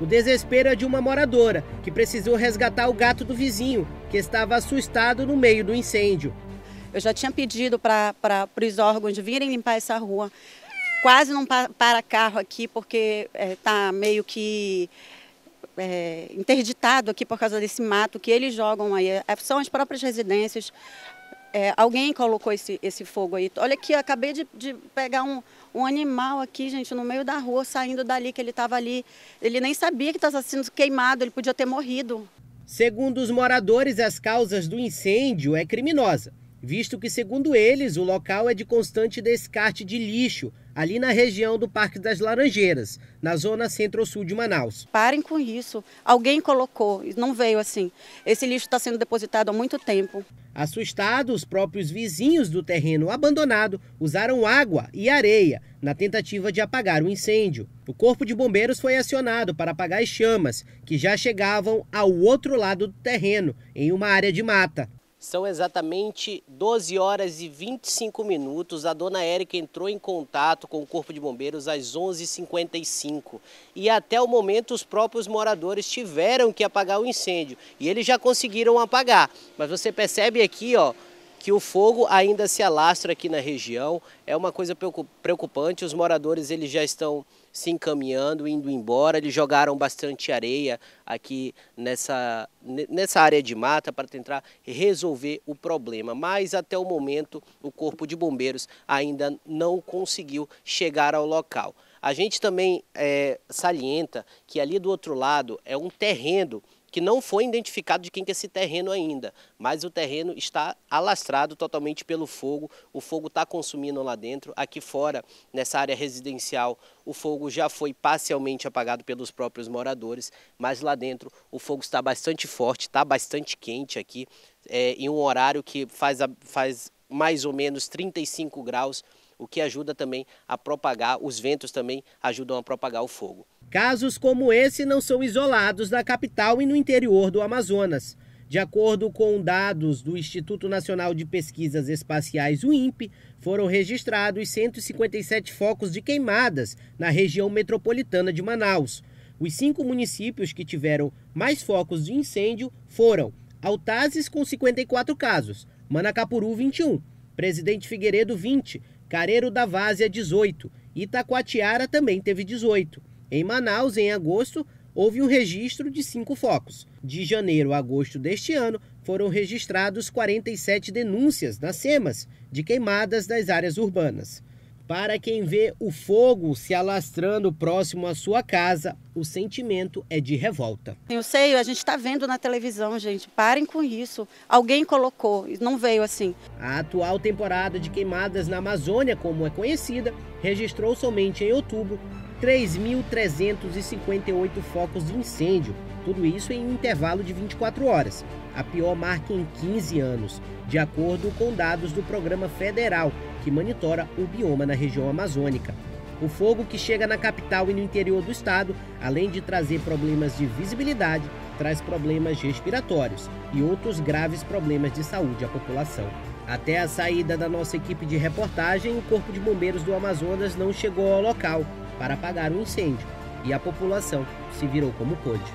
O desespero é de uma moradora que precisou resgatar o gato do vizinho, que estava assustado no meio do incêndio. Eu já tinha pedido para os órgãos virem limpar essa rua. Quase não para carro aqui, porque está é, tá meio que é, interditado aqui por causa desse mato que eles jogam aí. É, são as próprias residências, é, alguém colocou esse, esse fogo aí. Olha aqui, acabei de, de, pegar um, um animal aqui, gente, no meio da rua, saindo dali, que ele estava ali. Ele nem sabia que estava sendo queimado, ele podia ter morrido. Segundo os moradores, as causas do incêndio é criminosa visto que, segundo eles, o local é de constante descarte de lixo, ali na região do Parque das Laranjeiras, na zona centro-sul de Manaus. Parem com isso. Alguém colocou, não veio assim. Esse lixo está sendo depositado há muito tempo. Assustados, os próprios vizinhos do terreno abandonado usaram água e areia na tentativa de apagar o incêndio. O corpo de bombeiros foi acionado para apagar as chamas, que já chegavam ao outro lado do terreno, em uma área de mata. São exatamente 12 horas e 25 minutos. A dona Érica entrou em contato com o Corpo de Bombeiros às 11h55. E até o momento, os próprios moradores tiveram que apagar o incêndio. E eles já conseguiram apagar. Mas você percebe aqui, ó, que o fogo ainda se alastra aqui na região. É uma coisa preocupante, os moradores eles já estão se encaminhando, indo embora. Eles jogaram bastante areia aqui nessa, nessa área de mata para tentar resolver o problema. Mas até o momento o Corpo de Bombeiros ainda não conseguiu chegar ao local. A gente também é, salienta que ali do outro lado é um terreno que não foi identificado de quem que é esse terreno ainda, mas o terreno está alastrado totalmente pelo fogo, o fogo está consumindo lá dentro, aqui fora, nessa área residencial, o fogo já foi parcialmente apagado pelos próprios moradores, mas lá dentro o fogo está bastante forte, está bastante quente aqui, é, em um horário que faz, a, faz mais ou menos 35 graus, o que ajuda também a propagar, os ventos também ajudam a propagar o fogo. Casos como esse não são isolados na capital e no interior do Amazonas. De acordo com dados do Instituto Nacional de Pesquisas Espaciais, o INPE, foram registrados 157 focos de queimadas na região metropolitana de Manaus. Os cinco municípios que tiveram mais focos de incêndio foram Altazes, com 54 casos, Manacapuru, 21, Presidente Figueiredo, 20, Careiro da Várzea, 18, Itacoatiara também teve 18. Em Manaus, em agosto, houve um registro de cinco focos. De janeiro a agosto deste ano, foram registrados 47 denúncias nas SEMAS de queimadas das áreas urbanas. Para quem vê o fogo se alastrando próximo à sua casa, o sentimento é de revolta. Eu sei, a gente está vendo na televisão, gente. Parem com isso. Alguém colocou, não veio assim. A atual temporada de queimadas na Amazônia, como é conhecida, registrou somente em outubro 3.358 focos de incêndio, tudo isso em um intervalo de 24 horas, a pior marca em 15 anos, de acordo com dados do Programa Federal, que monitora o bioma na região amazônica. O fogo que chega na capital e no interior do estado, além de trazer problemas de visibilidade, traz problemas respiratórios e outros graves problemas de saúde à população. Até a saída da nossa equipe de reportagem, o Corpo de Bombeiros do Amazonas não chegou ao local, para apagar o incêndio e a população se virou como pôde.